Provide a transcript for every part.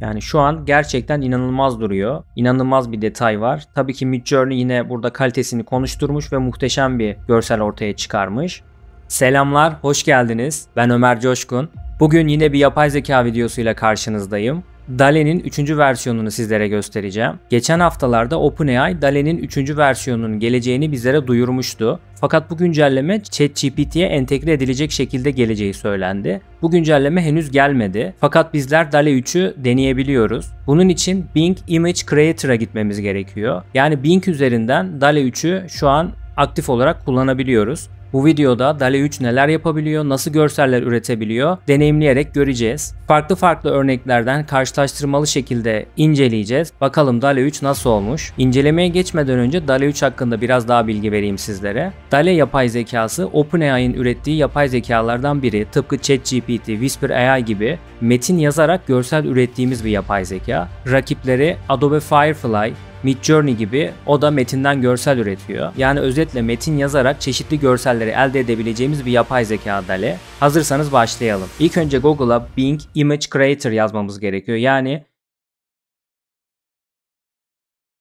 Yani şu an gerçekten inanılmaz duruyor. İnanılmaz bir detay var. Tabii ki Midjourney yine burada kalitesini konuşturmuş ve muhteşem bir görsel ortaya çıkarmış. Selamlar, hoş geldiniz. Ben Ömer Coşkun. Bugün yine bir yapay zeka videosuyla karşınızdayım. DALE'nin 3. versiyonunu sizlere göstereceğim. Geçen haftalarda OpenAI DALE'nin 3. versiyonunun geleceğini bizlere duyurmuştu. Fakat bu güncelleme ChatGPT'ye entegre edilecek şekilde geleceği söylendi. Bu güncelleme henüz gelmedi. Fakat bizler DALE 3'ü deneyebiliyoruz. Bunun için Bing Image Creator'a gitmemiz gerekiyor. Yani Bing üzerinden DALE 3'ü şu an aktif olarak kullanabiliyoruz. Bu videoda DALE 3 neler yapabiliyor, nasıl görseller üretebiliyor deneyimleyerek göreceğiz. Farklı farklı örneklerden karşılaştırmalı şekilde inceleyeceğiz. Bakalım DALE 3 nasıl olmuş? İncelemeye geçmeden önce DALE 3 hakkında biraz daha bilgi vereyim sizlere. DALE yapay zekası OpenAI'nin ürettiği yapay zekalardan biri. Tıpkı ChatGPT, Whisper AI gibi metin yazarak görsel ürettiğimiz bir yapay zeka. Rakipleri Adobe Firefly, Midjourney gibi o da metinden görsel üretiyor. Yani özetle metin yazarak çeşitli görselleri elde edebileceğimiz bir yapay zeka adali. Hazırsanız başlayalım. İlk önce Google'a Bing Image Creator yazmamız gerekiyor. Yani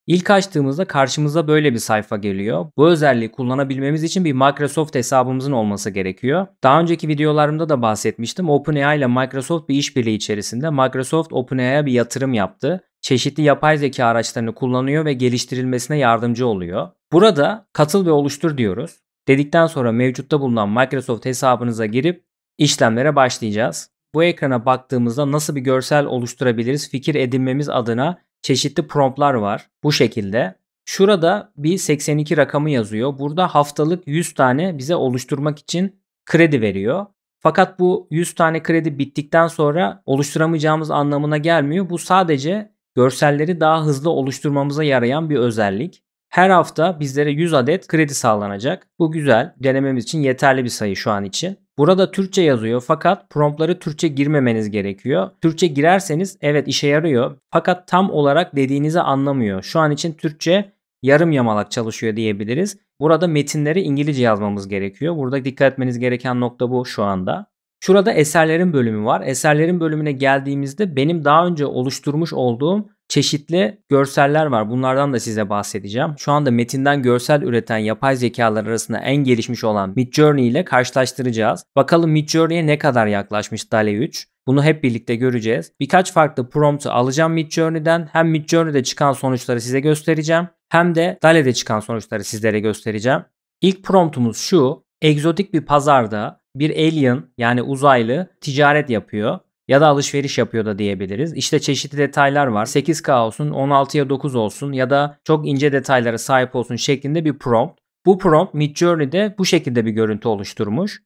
İlk açtığımızda karşımıza böyle bir sayfa geliyor. Bu özelliği kullanabilmemiz için bir Microsoft hesabımızın olması gerekiyor. Daha önceki videolarımda da bahsetmiştim. OpenAI ile Microsoft bir işbirliği içerisinde Microsoft OpenAI'ya bir yatırım yaptı çeşitli yapay zeka araçlarını kullanıyor ve geliştirilmesine yardımcı oluyor. Burada katıl ve oluştur diyoruz. Dedikten sonra mevcutta bulunan Microsoft hesabınıza girip işlemlere başlayacağız. Bu ekrana baktığımızda nasıl bir görsel oluşturabiliriz fikir edinmemiz adına çeşitli promptlar var. Bu şekilde. Şurada bir 82 rakamı yazıyor. Burada haftalık 100 tane bize oluşturmak için kredi veriyor. Fakat bu 100 tane kredi bittikten sonra oluşturamayacağımız anlamına gelmiyor. Bu sadece görselleri daha hızlı oluşturmamıza yarayan bir özellik. Her hafta bizlere 100 adet kredi sağlanacak. Bu güzel. Denememiz için yeterli bir sayı şu an için. Burada Türkçe yazıyor fakat promptları Türkçe girmemeniz gerekiyor. Türkçe girerseniz evet işe yarıyor fakat tam olarak dediğinizi anlamıyor. Şu an için Türkçe yarım yamalak çalışıyor diyebiliriz. Burada metinleri İngilizce yazmamız gerekiyor. Burada dikkat etmeniz gereken nokta bu şu anda. Şurada eserlerin bölümü var. Eserlerin bölümüne geldiğimizde benim daha önce oluşturmuş olduğum çeşitli görseller var. Bunlardan da size bahsedeceğim. Şu anda metinden görsel üreten yapay zekalar arasında en gelişmiş olan Midjourney ile karşılaştıracağız. Bakalım Midjourney'e ne kadar yaklaşmış DALE 3? Bunu hep birlikte göreceğiz. Birkaç farklı promptu alacağım Midjourney'den. Hem Midjourney'de çıkan sonuçları size göstereceğim. Hem de DALE'de çıkan sonuçları sizlere göstereceğim. İlk promptumuz şu. Egzotik bir pazarda bir alien yani uzaylı ticaret yapıyor ya da alışveriş yapıyor da diyebiliriz. İşte çeşitli detaylar var. 8K olsun, 16'ya 9 olsun ya da çok ince detaylara sahip olsun şeklinde bir prompt. Bu prompt Midjourney'de bu şekilde bir görüntü oluşturmuş.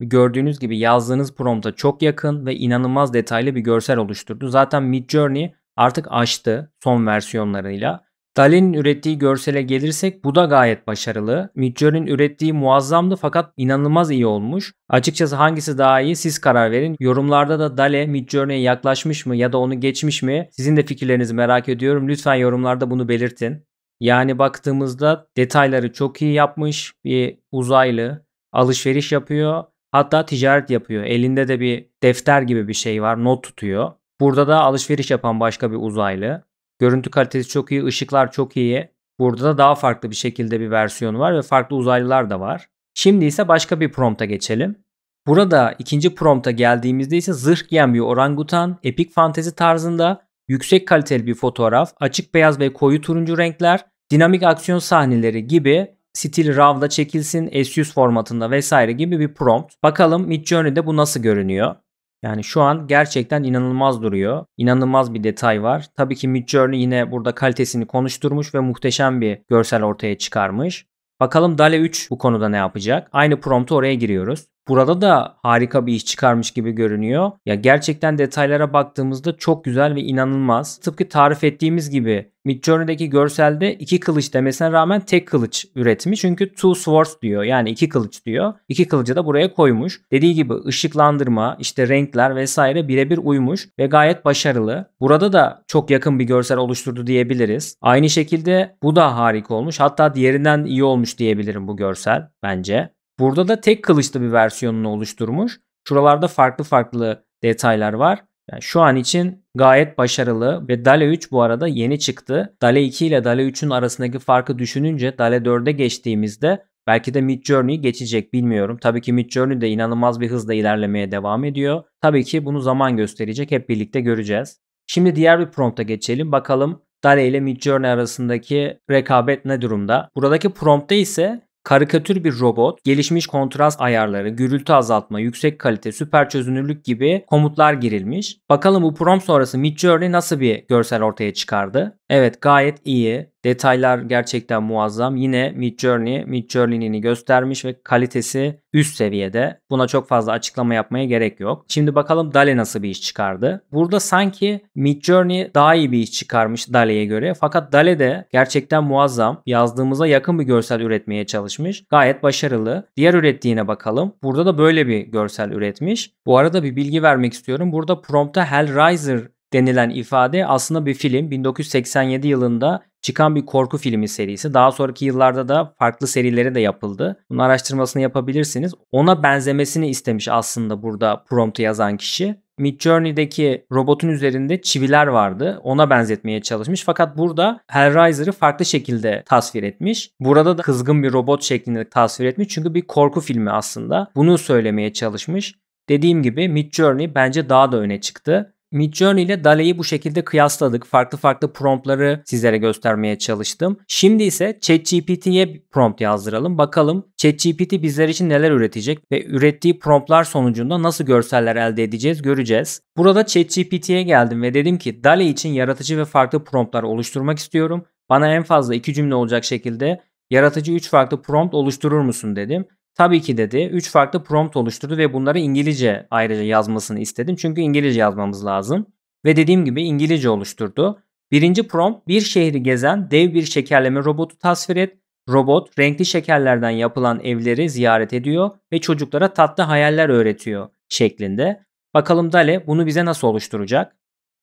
Gördüğünüz gibi yazdığınız prompta çok yakın ve inanılmaz detaylı bir görsel oluşturdu. Zaten Midjourney artık açtı son versiyonlarıyla. Dalin'in ürettiği görsele gelirsek bu da gayet başarılı. Midjourney'in ürettiği muazzamdı fakat inanılmaz iyi olmuş. Açıkçası hangisi daha iyi siz karar verin. Yorumlarda da Dale Midjourney'e yaklaşmış mı ya da onu geçmiş mi? Sizin de fikirlerinizi merak ediyorum. Lütfen yorumlarda bunu belirtin. Yani baktığımızda detayları çok iyi yapmış bir uzaylı alışveriş yapıyor. Hatta ticaret yapıyor. Elinde de bir defter gibi bir şey var. Not tutuyor. Burada da alışveriş yapan başka bir uzaylı. Görüntü kalitesi çok iyi, ışıklar çok iyi. Burada da daha farklı bir şekilde bir versiyonu var ve farklı uzaylılar da var. Şimdi ise başka bir prompta geçelim. Burada ikinci prompta geldiğimizde ise zırh giyen bir orangutan, epik fantezi tarzında yüksek kaliteli bir fotoğraf, açık beyaz ve koyu turuncu renkler, dinamik aksiyon sahneleri gibi stil RAW'da çekilsin, S100 formatında vesaire gibi bir prompt. Bakalım Midjourney'de bu nasıl görünüyor? Yani şu an gerçekten inanılmaz duruyor. İnanılmaz bir detay var. Tabii ki Midjourney yine burada kalitesini konuşturmuş ve muhteşem bir görsel ortaya çıkarmış. Bakalım DALE 3 bu konuda ne yapacak? Aynı promptu oraya giriyoruz. Burada da harika bir iş çıkarmış gibi görünüyor. Ya gerçekten detaylara baktığımızda çok güzel ve inanılmaz. Tıpkı tarif ettiğimiz gibi Midjourney'deki görselde iki kılıç demesine rağmen tek kılıç üretimi. Çünkü two swords diyor. Yani iki kılıç diyor. İki kılıcı da buraya koymuş. Dediği gibi ışıklandırma, işte renkler vesaire birebir uymuş ve gayet başarılı. Burada da çok yakın bir görsel oluşturdu diyebiliriz. Aynı şekilde bu da harika olmuş. Hatta diğerinden iyi olmuş diyebilirim bu görsel bence. Burada da tek kılıçlı bir versiyonunu oluşturmuş. Şuralarda farklı farklı detaylar var. Yani şu an için gayet başarılı ve Dale 3 bu arada yeni çıktı. Dale 2 ile Dale 3'ün arasındaki farkı düşününce Dale 4'e geçtiğimizde belki de Mid Journey geçecek bilmiyorum. Tabii ki Mid Journey de inanılmaz bir hızla ilerlemeye devam ediyor. Tabii ki bunu zaman gösterecek hep birlikte göreceğiz. Şimdi diğer bir prompta geçelim. Bakalım Dale ile Midjourney arasındaki rekabet ne durumda? Buradaki promptta ise Karikatür bir robot, gelişmiş kontrast ayarları, gürültü azaltma, yüksek kalite, süper çözünürlük gibi komutlar girilmiş. Bakalım bu prompt sonrası Midjourney nasıl bir görsel ortaya çıkardı? Evet gayet iyi. Detaylar gerçekten muazzam. Yine Midjourney, Midjourney'ini göstermiş ve kalitesi üst seviyede. Buna çok fazla açıklama yapmaya gerek yok. Şimdi bakalım DALE nasıl bir iş çıkardı. Burada sanki Midjourney daha iyi bir iş çıkarmış DALE'ye göre. Fakat DALE de gerçekten muazzam. Yazdığımıza yakın bir görsel üretmeye çalışmış. Gayet başarılı. Diğer ürettiğine bakalım. Burada da böyle bir görsel üretmiş. Bu arada bir bilgi vermek istiyorum. Burada prompta Hellraiser denilen ifade aslında bir film. 1987 yılında çıkan bir korku filmi serisi. Daha sonraki yıllarda da farklı serileri de yapıldı. Bunun araştırmasını yapabilirsiniz. Ona benzemesini istemiş aslında burada promptu yazan kişi. Midjourney'deki robotun üzerinde çiviler vardı. Ona benzetmeye çalışmış. Fakat burada Hellraiser'ı farklı şekilde tasvir etmiş. Burada da kızgın bir robot şeklinde tasvir etmiş. Çünkü bir korku filmi aslında. Bunu söylemeye çalışmış. Dediğim gibi Midjourney bence daha da öne çıktı. Midjourney ile DALL-E'yi bu şekilde kıyasladık. Farklı farklı promptları sizlere göstermeye çalıştım. Şimdi ise ChatGPT'ye prompt yazdıralım. Bakalım ChatGPT bizler için neler üretecek ve ürettiği promptlar sonucunda nasıl görseller elde edeceğiz göreceğiz. Burada ChatGPT'ye geldim ve dedim ki DALL-E için yaratıcı ve farklı promptlar oluşturmak istiyorum. Bana en fazla iki cümle olacak şekilde yaratıcı üç farklı prompt oluşturur musun dedim. Tabii ki dedi. 3 farklı prompt oluşturdu ve bunları İngilizce ayrıca yazmasını istedim. Çünkü İngilizce yazmamız lazım. Ve dediğim gibi İngilizce oluşturdu. Birinci prompt bir şehri gezen dev bir şekerleme robotu tasvir et. Robot renkli şekerlerden yapılan evleri ziyaret ediyor ve çocuklara tatlı hayaller öğretiyor şeklinde. Bakalım Dale bunu bize nasıl oluşturacak?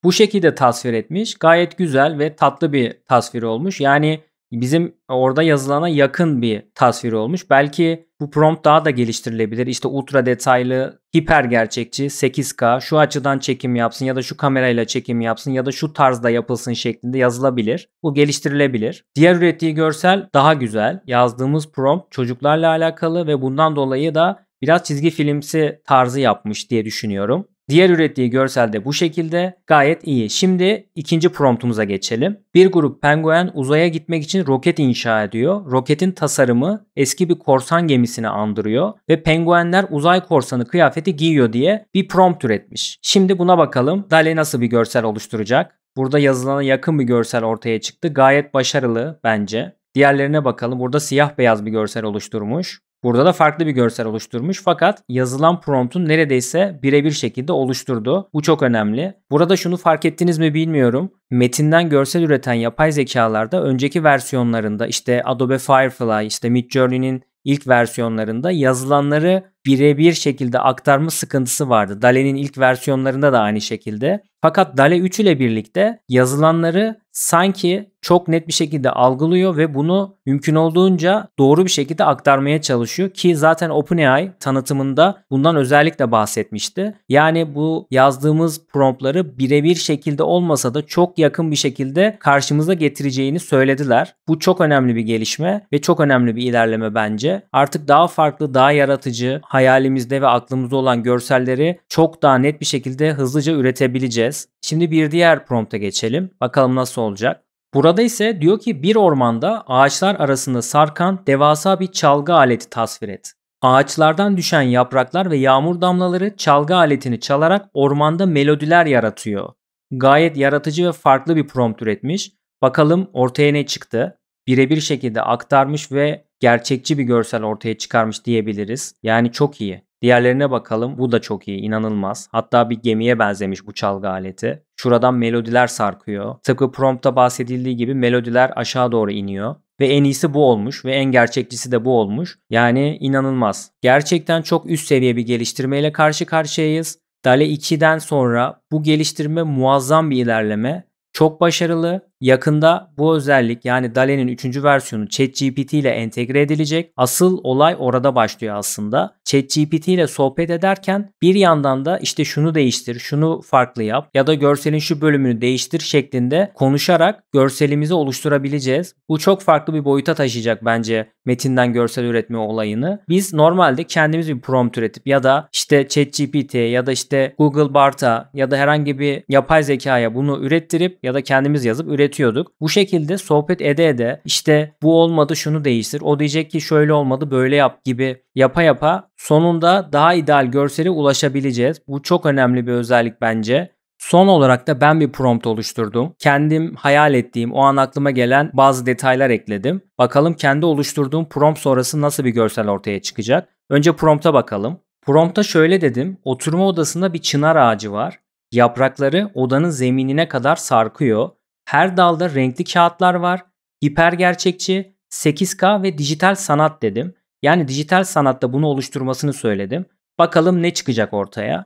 Bu şekilde tasvir etmiş. Gayet güzel ve tatlı bir tasvir olmuş. Yani bizim orada yazılana yakın bir tasvir olmuş. Belki bu prompt daha da geliştirilebilir. İşte ultra detaylı, hiper gerçekçi, 8K, şu açıdan çekim yapsın ya da şu kamerayla çekim yapsın ya da şu tarzda yapılsın şeklinde yazılabilir. Bu geliştirilebilir. Diğer ürettiği görsel daha güzel. Yazdığımız prompt çocuklarla alakalı ve bundan dolayı da biraz çizgi filmsi tarzı yapmış diye düşünüyorum. Diğer ürettiği görselde bu şekilde. Gayet iyi. Şimdi ikinci promptumuza geçelim. Bir grup penguen uzaya gitmek için roket inşa ediyor. Roketin tasarımı eski bir korsan gemisini andırıyor ve penguenler uzay korsanı kıyafeti giyiyor diye bir prompt üretmiş. Şimdi buna bakalım. Dale nasıl bir görsel oluşturacak? Burada yazılana yakın bir görsel ortaya çıktı. Gayet başarılı bence. Diğerlerine bakalım. Burada siyah beyaz bir görsel oluşturmuş. Burada da farklı bir görsel oluşturmuş fakat yazılan promptun neredeyse birebir şekilde oluşturdu. Bu çok önemli. Burada şunu fark ettiniz mi bilmiyorum. Metinden görsel üreten yapay zekalarda önceki versiyonlarında işte Adobe Firefly, işte Midjourney'nin ilk versiyonlarında yazılanları birebir şekilde aktarma sıkıntısı vardı. Dale'nin ilk versiyonlarında da aynı şekilde. Fakat DALE 3 ile birlikte yazılanları sanki çok net bir şekilde algılıyor ve bunu mümkün olduğunca doğru bir şekilde aktarmaya çalışıyor ki zaten OpenAI tanıtımında bundan özellikle bahsetmişti. Yani bu yazdığımız promptları birebir şekilde olmasa da çok yakın bir şekilde karşımıza getireceğini söylediler. Bu çok önemli bir gelişme ve çok önemli bir ilerleme bence. Artık daha farklı, daha yaratıcı, hayalimizde ve aklımızda olan görselleri çok daha net bir şekilde hızlıca üretebileceğiz göreceğiz. Şimdi bir diğer prompta geçelim. Bakalım nasıl olacak. Burada ise diyor ki bir ormanda ağaçlar arasında sarkan devasa bir çalgı aleti tasvir et. Ağaçlardan düşen yapraklar ve yağmur damlaları çalgı aletini çalarak ormanda melodiler yaratıyor. Gayet yaratıcı ve farklı bir prompt üretmiş. Bakalım ortaya ne çıktı? Birebir şekilde aktarmış ve gerçekçi bir görsel ortaya çıkarmış diyebiliriz. Yani çok iyi. Diğerlerine bakalım. Bu da çok iyi, inanılmaz. Hatta bir gemiye benzemiş bu çalgı aleti. Şuradan melodiler sarkıyor. Tıpkı prompta bahsedildiği gibi melodiler aşağı doğru iniyor. Ve en iyisi bu olmuş ve en gerçekçisi de bu olmuş. Yani inanılmaz. Gerçekten çok üst seviye bir geliştirmeyle karşı karşıyayız. DALE 2'den sonra bu geliştirme muazzam bir ilerleme. Çok başarılı Yakında bu özellik yani DALE'nin 3. versiyonu ChatGPT ile entegre edilecek. Asıl olay orada başlıyor aslında. ChatGPT ile sohbet ederken bir yandan da işte şunu değiştir, şunu farklı yap ya da görselin şu bölümünü değiştir şeklinde konuşarak görselimizi oluşturabileceğiz. Bu çok farklı bir boyuta taşıyacak bence metinden görsel üretme olayını. Biz normalde kendimiz bir prompt üretip ya da işte ChatGPT ya da işte Google Bart'a ya da herhangi bir yapay zekaya bunu ürettirip ya da kendimiz yazıp üret üretiyorduk. Bu şekilde sohbet ede ede işte bu olmadı şunu değiştir. O diyecek ki şöyle olmadı böyle yap gibi yapa yapa sonunda daha ideal görsele ulaşabileceğiz. Bu çok önemli bir özellik bence. Son olarak da ben bir prompt oluşturdum. Kendim hayal ettiğim, o an aklıma gelen bazı detaylar ekledim. Bakalım kendi oluşturduğum prompt sonrası nasıl bir görsel ortaya çıkacak. Önce prompta bakalım. Prompta şöyle dedim. Oturma odasında bir çınar ağacı var. Yaprakları odanın zeminine kadar sarkıyor. Her dalda renkli kağıtlar var. Hiper gerçekçi, 8K ve dijital sanat dedim. Yani dijital sanatta bunu oluşturmasını söyledim. Bakalım ne çıkacak ortaya.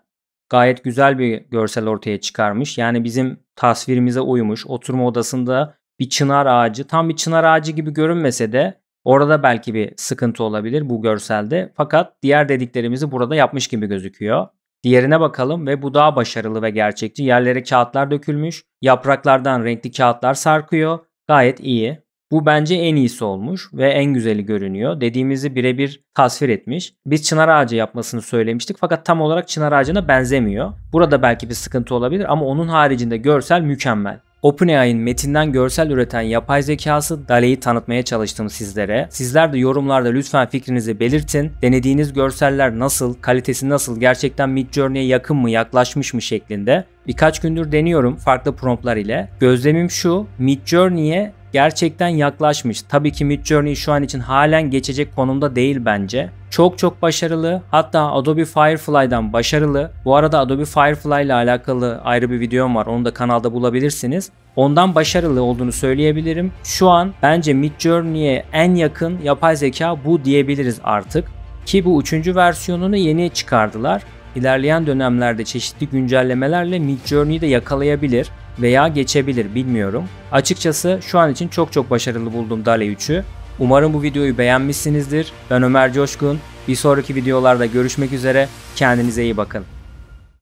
Gayet güzel bir görsel ortaya çıkarmış. Yani bizim tasvirimize uymuş. Oturma odasında bir çınar ağacı. Tam bir çınar ağacı gibi görünmese de orada belki bir sıkıntı olabilir bu görselde. Fakat diğer dediklerimizi burada yapmış gibi gözüküyor. Diğerine bakalım ve bu daha başarılı ve gerçekçi. Yerlere kağıtlar dökülmüş, yapraklardan renkli kağıtlar sarkıyor. Gayet iyi. Bu bence en iyisi olmuş ve en güzeli görünüyor. Dediğimizi birebir tasvir etmiş. Biz çınar ağacı yapmasını söylemiştik fakat tam olarak çınar ağacına benzemiyor. Burada belki bir sıkıntı olabilir ama onun haricinde görsel mükemmel. OpenAI'nin metinden görsel üreten yapay zekası Daleyi tanıtmaya çalıştım sizlere. Sizler de yorumlarda lütfen fikrinizi belirtin. Denediğiniz görseller nasıl, kalitesi nasıl, gerçekten Midjourney'e yakın mı, yaklaşmış mı şeklinde. Birkaç gündür deniyorum farklı promptlar ile. Gözlemim şu, Midjourney'e gerçekten yaklaşmış. Tabii ki Midjourney şu an için halen geçecek konumda değil bence. Çok çok başarılı. Hatta Adobe Firefly'dan başarılı. Bu arada Adobe Firefly ile alakalı ayrı bir videom var. Onu da kanalda bulabilirsiniz. Ondan başarılı olduğunu söyleyebilirim. Şu an bence Midjourney'e en yakın yapay zeka bu diyebiliriz artık. Ki bu üçüncü versiyonunu yeni çıkardılar. İlerleyen dönemlerde çeşitli güncellemelerle Midjourney'i de yakalayabilir veya geçebilir bilmiyorum. Açıkçası şu an için çok çok başarılı buldum DALE 3'ü. Umarım bu videoyu beğenmişsinizdir. Ben Ömer Coşkun. Bir sonraki videolarda görüşmek üzere. Kendinize iyi bakın.